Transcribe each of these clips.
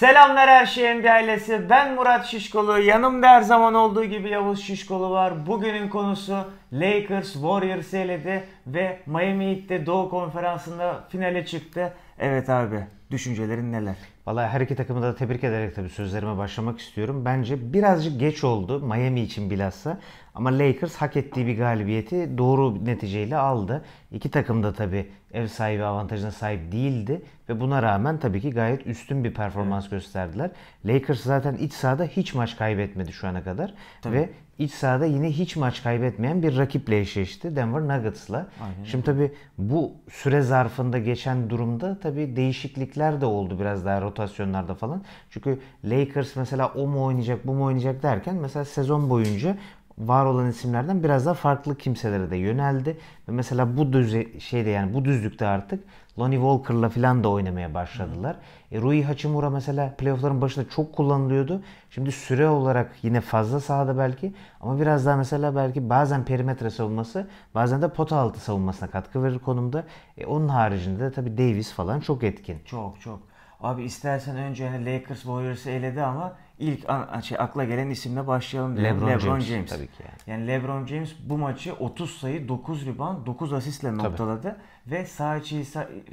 Selamlar her şeyin NBA ailesi. Ben Murat Şişkolu. Yanımda her zaman olduğu gibi Yavuz Şişkolu var. Bugünün konusu Lakers Warriors eledi ve Miami Heat'te Doğu Konferansı'nda finale çıktı. Evet abi düşüncelerin neler? Vallahi her iki takımı da tebrik ederek tabii sözlerime başlamak istiyorum. Bence birazcık geç oldu Miami için bilhassa. Ama Lakers hak ettiği bir galibiyeti doğru neticeyle aldı. İki takım da tabii ev sahibi avantajına sahip değildi ve buna rağmen tabii ki gayet üstün bir performans evet. gösterdiler. Lakers zaten iç sahada hiç maç kaybetmedi şu ana kadar tabii. ve iç sahada yine hiç maç kaybetmeyen bir rakiple eşleşti Denver Nuggets'la. Aynen. Şimdi tabii bu süre zarfında geçen durumda tabii değişiklikler de oldu biraz daha rotasyonlarda falan. Çünkü Lakers mesela o mu oynayacak bu mu oynayacak derken mesela sezon boyunca var olan isimlerden biraz daha farklı kimselere de yöneldi. Ve mesela bu düz şeyde yani bu düzlükte artık Lonnie Walker'la falan da oynamaya başladılar. Hı. E, Rui Hachimura mesela playoff'ların başında çok kullanılıyordu. Şimdi süre olarak yine fazla sahada belki ama biraz daha mesela belki bazen perimetre savunması bazen de pota altı savunmasına katkı verir konumda. E, onun haricinde de tabii Davis falan çok etkin. Çok çok. Abi istersen önce hani Lakers Warriors'ı eledi ama ilk şey, akla gelen isimle başlayalım. Diyorum. LeBron, LeBron James. James. Tabii ki yani. yani LeBron James bu maçı 30 sayı, 9 riban, 9 asistle noktaladı. Tabii. Ve sağ, içi,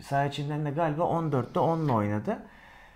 sağ içinden de galiba 14'te 10'la oynadı.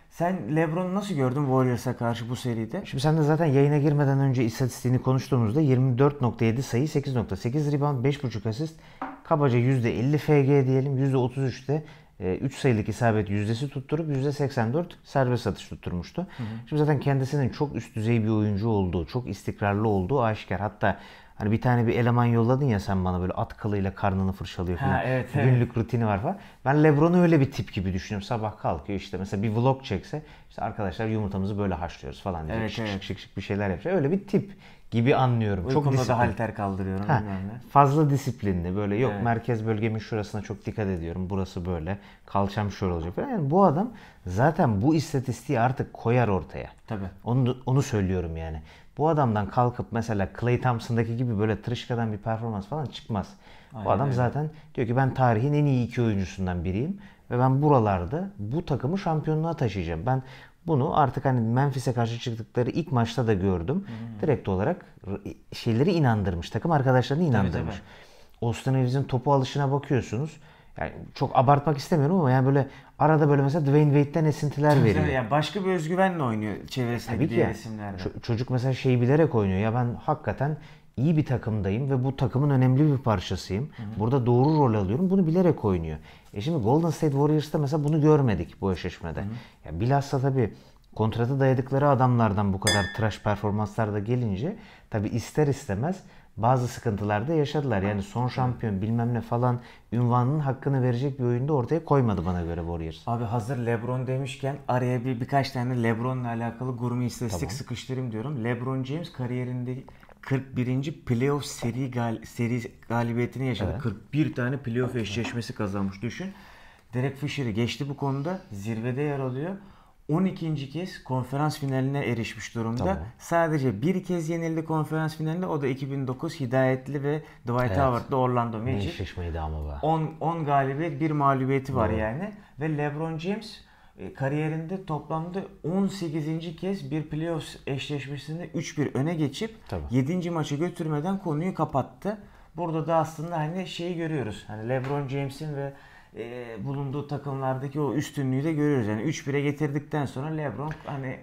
Sen LeBron'u nasıl gördün Warriors'a karşı bu seride? Şimdi sen de zaten yayına girmeden önce istatistiğini konuştuğumuzda 24.7 sayı, 8.8 rebound, 5.5 asist, kabaca %50 FG diyelim, %33'te 3 ee, sayılık isabet yüzdesi tutturup %84 serbest satış tutturmuştu. Hı hı. Şimdi zaten kendisinin çok üst düzey bir oyuncu olduğu, çok istikrarlı olduğu aşikar. Hatta hani bir tane bir eleman yolladın ya sen bana böyle at kılıyla karnını fırçalıyor falan. Ha, evet, evet. Günlük rutini var falan. Ben Lebron'u öyle bir tip gibi düşünüyorum. Sabah kalkıyor işte mesela bir vlog çekse işte arkadaşlar yumurtamızı böyle haşlıyoruz falan diye. Evet, şık, evet. şık şık şık bir şeyler yapacak. Öyle bir tip gibi anlıyorum. Uykumda çok disiplin. da halter kaldırıyorum. Ha, fazla disiplinli böyle yok evet. merkez bölgemin şurasına çok dikkat ediyorum. Burası böyle. Kalçam şöyle olacak. Yani bu adam zaten bu istatistiği artık koyar ortaya. Tabii. Onu, onu söylüyorum yani. Bu adamdan kalkıp mesela Clay Thompson'daki gibi böyle tırışkadan bir performans falan çıkmaz. Aynen bu adam öyle. zaten diyor ki ben tarihin en iyi iki oyuncusundan biriyim ve ben buralarda bu takımı şampiyonluğa taşıyacağım. Ben bunu artık hani Memphis'e karşı çıktıkları ilk maçta da gördüm. Hmm. Direkt olarak şeyleri inandırmış. Takım arkadaşlarını inandırmış. Evet, evet. Austin Reeves'in topu alışına bakıyorsunuz. Yani çok abartmak istemiyorum ama yani böyle arada böyle mesela Dwayne Wade'den esintiler Tabii veriyor. Yani başka bir özgüvenle oynuyor çevresindeki Tabii diğer yani. isimlerden. Çocuk mesela şeyi bilerek oynuyor. Ya ben hakikaten iyi bir takımdayım ve bu takımın önemli bir parçasıyım. Hı-hı. Burada doğru rol alıyorum. Bunu bilerek oynuyor. E şimdi Golden State Warriors'ta mesela bunu görmedik bu eşleşmede. Ya bilhassa tabii kontrata dayadıkları adamlardan bu kadar trash performanslar da gelince tabii ister istemez bazı sıkıntılar da yaşadılar. Yani son şampiyon bilmem ne falan ünvanının hakkını verecek bir oyunda ortaya koymadı bana göre Warriors. Abi hazır Lebron demişken araya bir birkaç tane Lebron'la alakalı gurme istatistik tamam. sıkıştırayım diyorum. Lebron James kariyerinde 41. playoff seri, gal seri galibiyetini yaşadı. Evet. 41 tane playoff eşleşmesi kazanmış düşün. Derek Fisher'i geçti bu konuda. Zirvede yer alıyor. 12. kez konferans finaline erişmiş durumda. Tamam. Sadece bir kez yenildi konferans finalinde. O da 2009 Hidayetli ve Dwight evet. Howard'lı Orlando Magic. Ne ama be. 10, 10 galibiyet, 1 mağlubiyeti var evet. yani. Ve LeBron James e, kariyerinde toplamda 18. kez bir playoff eşleşmesinde 3-1 öne geçip Tabii. 7. maça götürmeden konuyu kapattı. Burada da aslında hani şeyi görüyoruz. Hani LeBron James'in ve e, bulunduğu takımlardaki o üstünlüğü de görüyoruz. Yani 3-1'e getirdikten sonra LeBron hani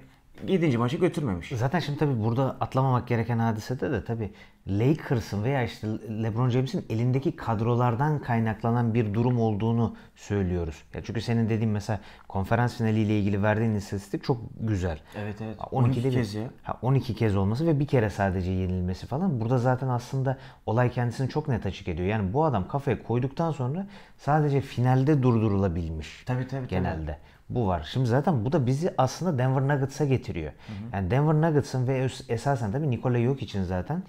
7. maça götürmemiş. Zaten şimdi tabii burada atlamamak gereken hadise de de tabii Lakers'ın veya işte LeBron James'in elindeki kadrolardan kaynaklanan bir durum olduğunu söylüyoruz. Ya çünkü senin dediğin mesela konferans finaliyle ilgili verdiğin istatistik çok güzel. Evet evet. 12, 12 kez ya. 12 kez olması ve bir kere sadece yenilmesi falan. Burada zaten aslında olay kendisini çok net açık ediyor. Yani bu adam kafaya koyduktan sonra sadece finalde durdurulabilmiş. Tabii tabii. Genelde. Tabii bu var. Şimdi zaten bu da bizi aslında Denver Nuggets'a getiriyor. Hı hı. Yani Denver Nuggets'ın ve esasen tabii Nikola yok için zaten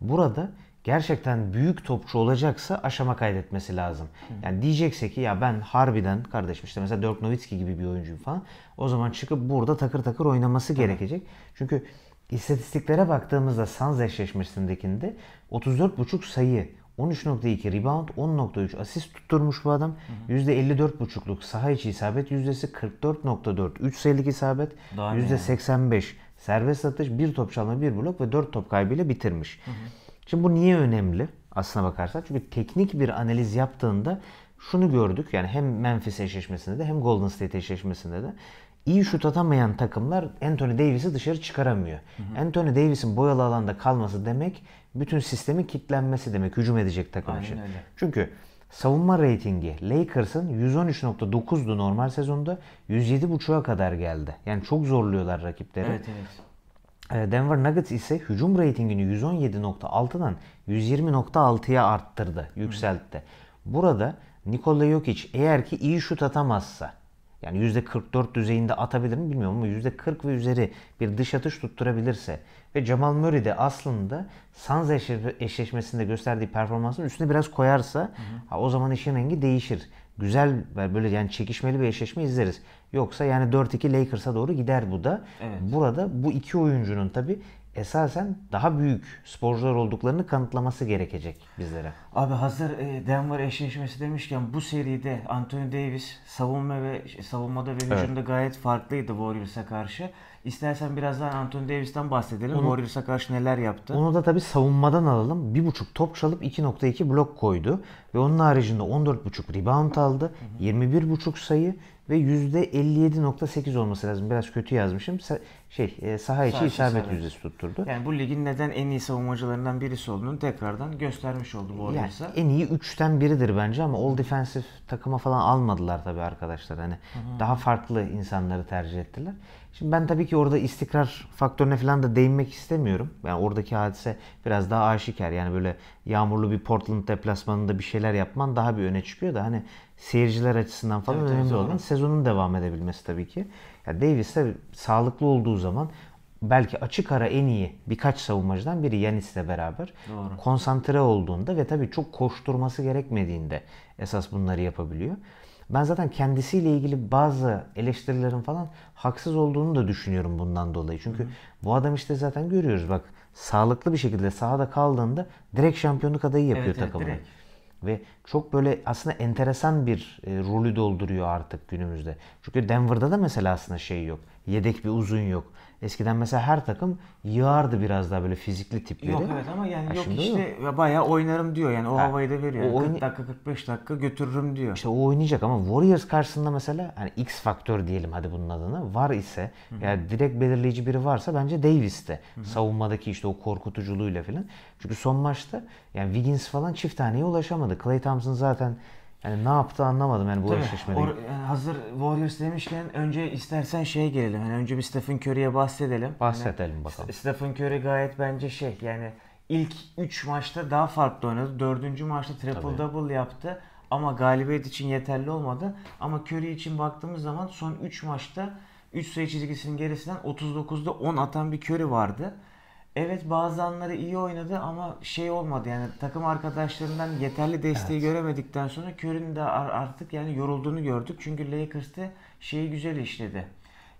burada gerçekten büyük topçu olacaksa aşama kaydetmesi lazım. Hı. Yani diyecekse ki ya ben harbiden kardeşim işte mesela Dirk Nowitzki gibi bir oyuncuyum falan. O zaman çıkıp burada takır takır oynaması Tabii. gerekecek. Çünkü istatistiklere baktığımızda Suns eşleşmesindekinde 34,5 sayı 13.2 rebound, 10.3 asist tutturmuş bu adam. Hı hı. %54.5'luk saha içi isabet yüzdesi, %44.4 3 sayılık isabet, Daha %85 yani. serbest atış, 1 top çalma, 1 blok ve 4 top kaybıyla bitirmiş. Hı hı. Şimdi bu niye önemli aslına bakarsan? Çünkü teknik bir analiz yaptığında şunu gördük. Yani hem Memphis eşleşmesinde de hem Golden State eşleşmesinde de iyi şut atamayan takımlar Anthony Davis'i dışarı çıkaramıyor. Hı hı. Anthony Davis'in boyalı alanda kalması demek bütün sistemin kitlenmesi demek hücum edecek takım için. Çünkü savunma reytingi Lakers'ın 113.9'du normal sezonda 107.5'a kadar geldi. Yani çok zorluyorlar rakipleri. Evet evet. Ee, Denver Nuggets ise hücum reytingini 117.6'dan 120.6'ya arttırdı, yükseltti. Hı. Burada Nikola Jokic eğer ki iyi şut atamazsa yani %44 düzeyinde atabilir mi bilmiyorum ama %40 ve üzeri bir dış atış tutturabilirse ve Jamal Murray de aslında Suns eşleşmesinde gösterdiği performansın üstüne biraz koyarsa hı hı. o zaman işin rengi değişir. Güzel böyle yani çekişmeli bir eşleşme izleriz. Yoksa yani 4-2 Lakers'a doğru gider bu da. Evet. Burada bu iki oyuncunun tabi esasen daha büyük sporcular olduklarını kanıtlaması gerekecek bizlere. Abi hazır e, Denver eşleşmesi demişken bu seride Anthony Davis savunma ve e, savunmada ve hücumda evet. gayet farklıydı Warriors'a karşı. İstersen birazdan Anthony Davis'ten bahsedelim. Onu, Warriors'a karşı neler yaptı? Onu da tabii savunmadan alalım. 1.5 top çalıp 2.2 blok koydu. Ve onun haricinde 14.5 rebound aldı. 21.5 sayı ve %57.8 olması lazım. Biraz kötü yazmışım. şey, e, saha içi saha isabet yüzdesi tutturdu. Yani bu ligin neden en iyi savunmacılarından birisi olduğunu tekrardan göstermiş oldu bu yani en iyi 3'ten biridir bence ama all defensive takıma falan almadılar tabii arkadaşlar. Hani Hı-hı. daha farklı insanları tercih ettiler. Şimdi ben tabii ki orada istikrar faktörüne falan da değinmek istemiyorum. Yani oradaki hadise biraz daha aşikar. Yani böyle yağmurlu bir Portland deplasmanında bir şeyler yapman daha bir öne çıkıyor da hani seyirciler açısından falan evet, önemli olan sezonun devam edebilmesi tabii ki. Ya Davis de sağlıklı olduğu zaman belki açık ara en iyi birkaç savunmacıdan biri Yanis'le beraber Doğru. konsantre olduğunda ve tabii çok koşturması gerekmediğinde esas bunları yapabiliyor. Ben zaten kendisiyle ilgili bazı eleştirilerin falan haksız olduğunu da düşünüyorum bundan dolayı. Çünkü Hı. bu adam işte zaten görüyoruz bak sağlıklı bir şekilde sahada kaldığında direkt şampiyonluk adayı yapıyor evet, evet, takımını. Ve çok böyle aslında enteresan bir e, rolü dolduruyor artık günümüzde. Çünkü Denver'da da mesela aslında şey yok. Yedek bir uzun yok. Eskiden mesela her takım yığardı biraz daha böyle fizikli tipleri. Yok evet ama yani ha, yok işte yok. bayağı oynarım diyor yani o ha, havayı da veriyor. Yani oyna- 40 dakika 45 dakika götürürüm diyor. İşte o oynayacak ama Warriors karşısında mesela hani X faktör diyelim hadi bunun adını var ise Hı-hı. yani direkt belirleyici biri varsa bence Davis'te. hı Savunmadaki işte o korkutuculuğuyla falan. Çünkü son maçta yani Wiggins falan çift taneye ulaşamadı. Clay Thompson zaten yani ne yaptı anlamadım yani bu Tabii, eşleşmede. Or- hazır Warriors demişken önce istersen şey gelelim. Yani önce bir Stephen Curry'e bahsedelim. Bahsedelim yani, bakalım. Stephen Curry gayet bence şey yani ilk 3 maçta daha farklı oynadı. 4. maçta triple Tabii. double yaptı ama galibiyet için yeterli olmadı. Ama Curry için baktığımız zaman son 3 maçta 3 sayı çizgisinin gerisinden 39'da 10 atan bir Curry vardı. Evet bazı anları iyi oynadı ama şey olmadı yani takım arkadaşlarından yeterli desteği evet. göremedikten sonra Curry'nin de artık yani yorulduğunu gördük. Çünkü Lakers'te şeyi güzel işledi.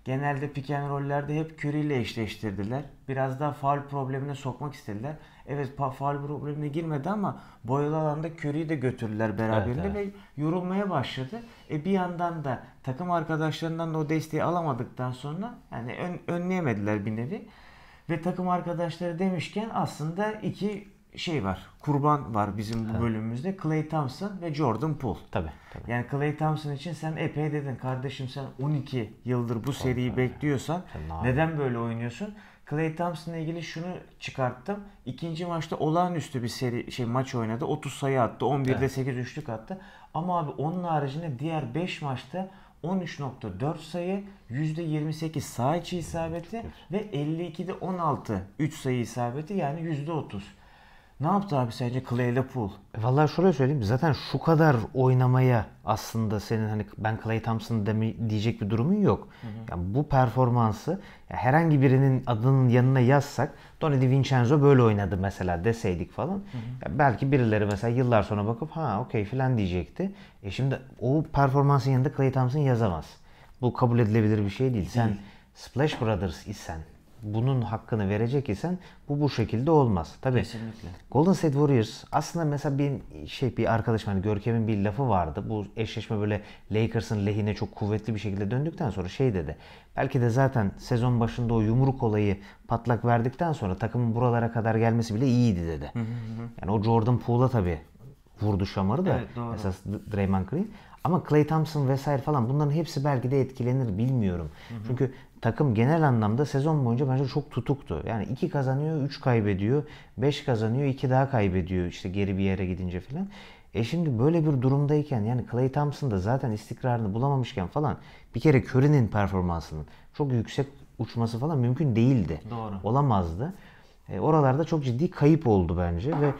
Genelde pick and roll'lerde hep Curry ile eşleştirdiler. Biraz daha faul problemine sokmak istediler. Evet faul problemine girmedi ama boyalı alanda Curry'i de götürdüler beraberinde evet, evet. ve yorulmaya başladı. E bir yandan da takım arkadaşlarından da o desteği alamadıktan sonra yani ön, önleyemediler bir nevi ve takım arkadaşları demişken aslında iki şey var. Kurban var bizim bu bölümümüzde. Clay Thompson ve Jordan Poole. Tabii, tabii. Yani Clay Thompson için sen epey dedin kardeşim sen 12 yıldır bu seriyi tabii. bekliyorsan sen neden böyle oynuyorsun? Clay Thompson'la ilgili şunu çıkarttım. İkinci maçta olağanüstü bir seri şey maç oynadı. 30 sayı attı. 11'de evet. 8 üçlük attı. Ama abi onun haricinde diğer 5 maçta 13.4 sayı, %28 sağ içi isabeti ve 52'de 16 3 sayı isabeti yani %30. Ne yaptı abi sence Clay ile Poole? E, vallahi şöyle söyleyeyim zaten şu kadar oynamaya aslında senin hani ben Clay Thompson deme, diyecek bir durumun yok. Hı hı. Yani bu performansı ya herhangi birinin adının yanına yazsak Tony Di Vincenzo böyle oynadı mesela deseydik falan. Hı hı. Ya belki birileri mesela yıllar sonra bakıp ha okey filan diyecekti. E şimdi o performansın yanında Clay Thompson yazamaz. Bu kabul edilebilir bir şey değil. değil. Sen Splash Brothers isen bunun hakkını verecek isen bu bu şekilde olmaz. Tabii. Kesinlikle. Golden State Warriors aslında mesela bir şey bir arkadaşım hani Görkem'in bir lafı vardı. Bu eşleşme böyle Lakers'ın lehine çok kuvvetli bir şekilde döndükten sonra şey dedi. Belki de zaten sezon başında o yumruk olayı patlak verdikten sonra takımın buralara kadar gelmesi bile iyiydi dedi. Hı hı hı. Yani o Jordan Poole'a tabii vurdu şamarı da evet, esas Draymond Green. Ama Clay Thompson vesaire falan bunların hepsi belki de etkilenir bilmiyorum. Hı hı. Çünkü takım genel anlamda sezon boyunca bence çok tutuktu. Yani 2 kazanıyor, 3 kaybediyor, 5 kazanıyor, 2 daha kaybediyor işte geri bir yere gidince falan. E şimdi böyle bir durumdayken yani Clay Thompson da zaten istikrarını bulamamışken falan bir kere Curry'nin performansının çok yüksek uçması falan mümkün değildi. Doğru. Olamazdı. E, oralarda çok ciddi kayıp oldu bence ve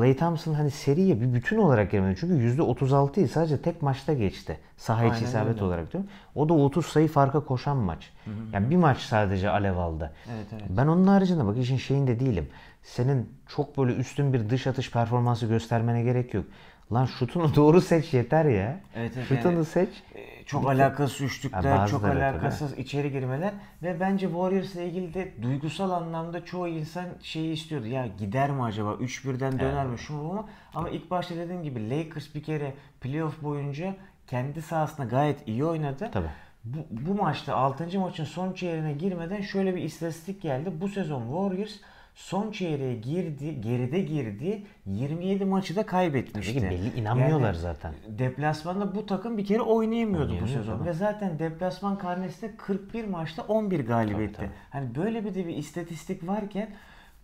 Clay Thompson hani seriye bir bütün olarak girmedi. Çünkü %36'yı sadece tek maçta geçti. Saha içi isabet öyle. olarak diyorum. O da 30 sayı farka koşan maç. Hı hı. Yani bir maç sadece alev aldı. Evet, evet. Ben onun haricinde bak işin şeyinde değilim. Senin çok böyle üstün bir dış atış performansı göstermene gerek yok. Lan şutunu doğru seç yeter ya. Evet, evet, şutunu yani, seç. E, çok Peki. alakasız üçlükler, yani çok alakasız tabii. içeri girmeler ve bence Warriors ile ilgili de duygusal anlamda çoğu insan şeyi istiyordu. Ya gider mi acaba? 3-1'den döner evet. mi? Şu mu? Ama ilk başta dediğim gibi Lakers bir kere playoff boyunca kendi sahasında gayet iyi oynadı. Tabii. Bu, bu maçta 6. maçın son çeyreğine girmeden şöyle bir istatistik geldi. Bu sezon Warriors Son çeyreğe girdi, geride girdi. 27 maçı da kaybetmişti. Peki belli inanmıyorlar yani, zaten. Deplasmanda bu takım bir kere oynayamıyordu bu sezon. Tabii. Ve zaten deplasman karnesinde 41 maçta 11 galibiyetti. Hani böyle bir de bir istatistik varken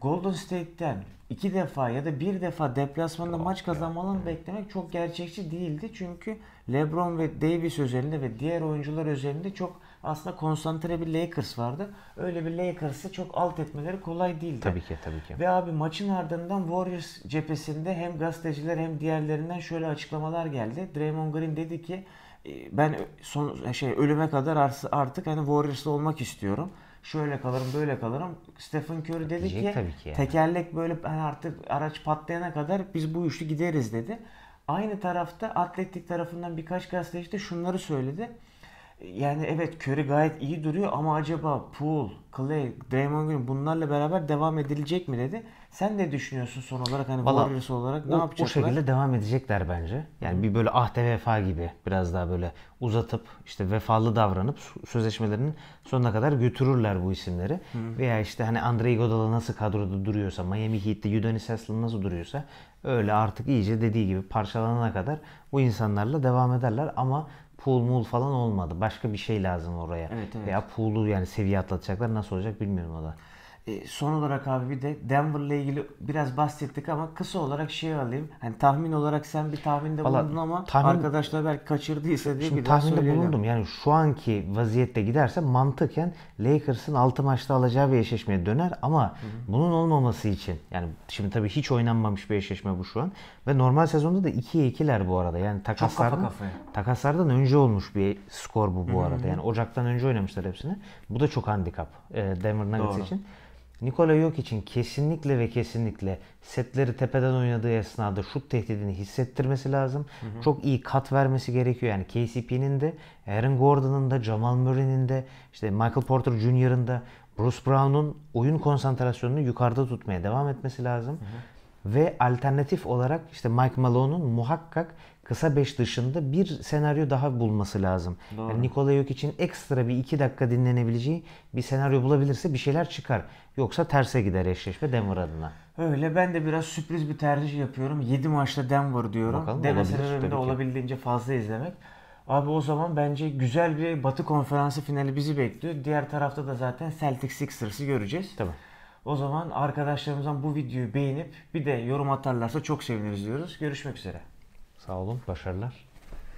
Golden State'ten iki defa ya da bir defa deplasmanda maç kazanmalarını beklemek çok gerçekçi değildi. Çünkü LeBron ve Davis özelinde ve diğer oyuncular özelinde çok aslında konsantre bir Lakers vardı. Öyle bir Lakers'ı çok alt etmeleri kolay değildi. Tabii ki tabii ki. Ve abi maçın ardından Warriors cephesinde hem gazeteciler hem diğerlerinden şöyle açıklamalar geldi. Draymond Green dedi ki e, ben son şey ölüme kadar artık hani Warriors'ta olmak istiyorum şöyle kalırım böyle kalırım. Stephen Curry dedi Diyecek ki, tabii ki yani. tekerlek böyle ben hani artık araç patlayana kadar biz bu üçlü gideriz dedi. Aynı tarafta atletik tarafından birkaç gazeteci de şunları söyledi yani evet Curry gayet iyi duruyor ama acaba Poole, Clay, Draymond Green bunlarla beraber devam edilecek mi dedi. Sen ne düşünüyorsun son olarak hani Vallahi, Warriors olarak ne o, yapacaklar? O şekilde devam edecekler bence. Yani bir böyle ahde vefa gibi biraz daha böyle uzatıp işte vefalı davranıp sözleşmelerinin sonuna kadar götürürler bu isimleri. Hı. Veya işte hani Andre Iguodala nasıl kadroda duruyorsa, Miami Heat'te Udonis Haslem nasıl duruyorsa öyle artık iyice dediği gibi parçalanana kadar bu insanlarla devam ederler ama pool mul falan olmadı. Başka bir şey lazım oraya. Evet, evet. Veya pool'u yani seviye atlatacaklar. Nasıl olacak bilmiyorum o da. Ee, son olarak abi bir de Denver'la ilgili biraz bahsettik ama kısa olarak şey alayım. Hani tahmin olarak sen bir tahminde Vallahi, bulundun ama tahmin, arkadaşlar belki kaçırdıysa diye bir tahminde söyleyelim. bulundum. Yani şu anki vaziyette giderse mantıken Lakers'ın 6 maçta alacağı bir eşleşmeye döner ama hı hı. bunun olmaması için yani şimdi tabii hiç oynanmamış bir eşleşme bu şu an ve normal sezonda da 2'ye 2'ler bu arada. Yani takaslardan kafa takaslardan önce olmuş bir skor bu bu hı hı. arada. Yani Ocak'tan önce oynamışlar hepsini. Bu da çok handikap e, Denver Nuggets için. Nikola Jokic'in kesinlikle ve kesinlikle setleri tepeden oynadığı esnada şut tehdidini hissettirmesi lazım. Hı hı. Çok iyi kat vermesi gerekiyor. Yani KCP'nin de, Aaron Gordon'ın da, Jamal Murray'nin de, işte Michael Porter Jr.'ın da, Bruce Brown'un oyun konsantrasyonunu yukarıda tutmaya devam etmesi lazım. Hı hı. Ve alternatif olarak işte Mike Malone'un muhakkak kısa 5 dışında bir senaryo daha bulması lazım. Doğru. Yani Nikola Jokic'in ekstra bir 2 dakika dinlenebileceği bir senaryo bulabilirse bir şeyler çıkar. Yoksa terse gider eşleşme Denver adına. Öyle ben de biraz sürpriz bir tercih yapıyorum. 7 maçta Denver diyorum. Bakalım, Deme de olabildiğince fazla izlemek. Abi o zaman bence güzel bir Batı Konferansı finali bizi bekliyor. Diğer tarafta da zaten Celtic Sixers'ı göreceğiz. Tamam. O zaman arkadaşlarımızdan bu videoyu beğenip bir de yorum atarlarsa çok seviniriz diyoruz. Görüşmek üzere. Sağ olun. Başarılar.